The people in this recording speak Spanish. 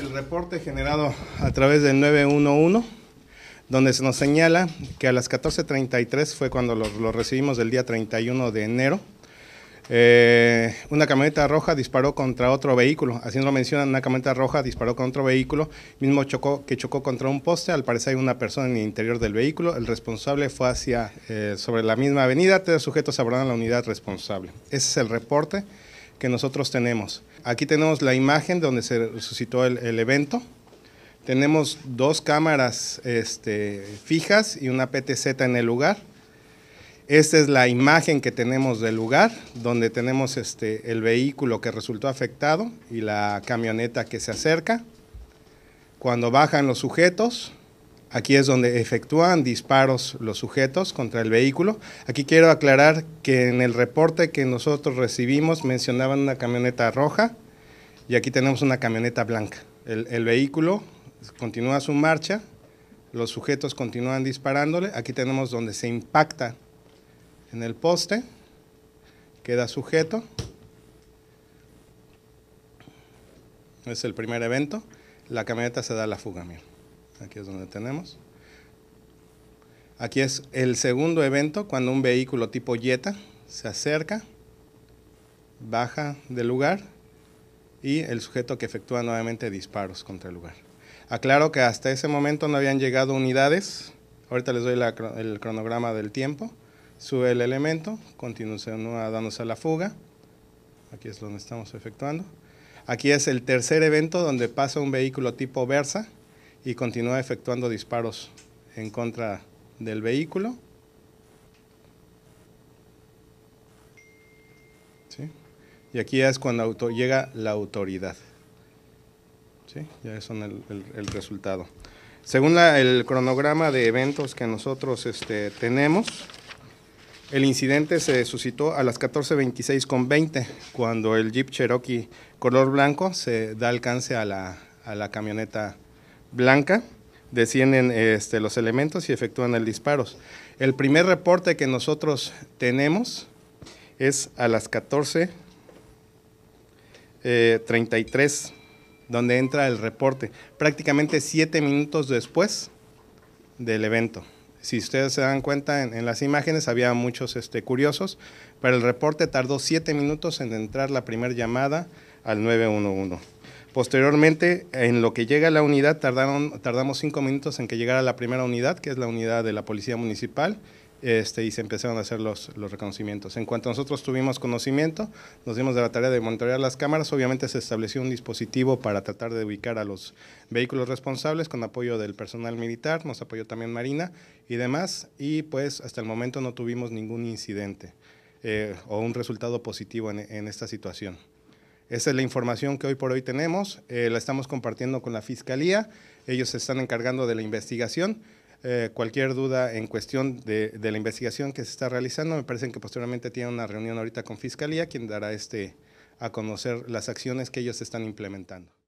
el reporte generado a través del 911, donde se nos señala que a las 14.33 fue cuando lo, recibimos el día 31 de enero. Eh, una camioneta roja disparó contra otro vehículo, así nos lo mencionan, una camioneta roja disparó contra otro vehículo, mismo chocó, que chocó contra un poste, al parecer hay una persona en el interior del vehículo, el responsable fue hacia, eh, sobre la misma avenida, tres sujetos abordaron la unidad responsable. Ese es el reporte que nosotros tenemos. Aquí tenemos la imagen donde se suscitó el, evento. Tenemos dos cámaras este, fijas y una PTZ en el lugar. Esta es la imagen que tenemos del lugar, donde tenemos este, el vehículo que resultó afectado y la camioneta que se acerca. Cuando bajan los sujetos, Aquí es donde efectúan disparos los sujetos contra el vehículo. Aquí quiero aclarar que en el reporte que nosotros recibimos mencionaban una camioneta roja y aquí tenemos una camioneta blanca. El, vehículo continúa su marcha, los sujetos continúan disparándole. Aquí tenemos donde se impacta en el poste, queda sujeto. Es el primer evento. La camioneta se da la fuga, Aquí es donde tenemos. Aquí es el segundo evento cuando un vehículo tipo Jetta se acerca, baja del lugar y el sujeto que efectúa nuevamente disparos contra el lugar. Aclaro que hasta ese momento no habían llegado unidades. Ahorita les doy el cronograma del tiempo. Sube el elemento, continúa dándose la fuga. Aquí es donde estamos efectuando. Aquí es el tercer evento donde pasa un vehículo tipo Versa y continúa efectuando disparos en contra del vehículo. Y aquí es cuando llega la autoridad. Ya son el, resultado. Según el cronograma de eventos que nosotros este, tenemos, el incidente se suscitó a las 14.26 con 20, cuando el Jeep Cherokee color blanco se da alcance a la, a la camioneta blanca, descienden este, los elementos y efectúan el disparos. El primer reporte que nosotros tenemos es a las 14.33, eh, donde entra el reporte, prácticamente siete minutos después del evento. Si ustedes se dan cuenta, en, las imágenes había muchos este, curiosos, pero el reporte tardó siete minutos en entrar la primera llamada al 911. Posteriormente, en lo que llega a la unidad, tardaron, tardamos cinco minutos en que llegara la primera unidad, que es la unidad de la Policía Municipal, este, y se empezaron a hacer los, reconocimientos. En cuanto nosotros tuvimos conocimiento, nos dimos de la tarea de monitorear las cámaras. Obviamente se estableció un dispositivo para tratar de ubicar a los vehículos responsables con apoyo del personal militar, nos apoyó también Marina y demás, y pues hasta el momento no tuvimos ningún incidente eh, o un resultado positivo en esta situación. Esa es la información que hoy por hoy tenemos, eh, la estamos compartiendo con la Fiscalía, ellos se están encargando de la investigación. Eh, cualquier duda en cuestión de, la investigación que se está realizando, me parece que posteriormente tiene una reunión ahorita con Fiscalía, quien dará este, a conocer las acciones que ellos están implementando.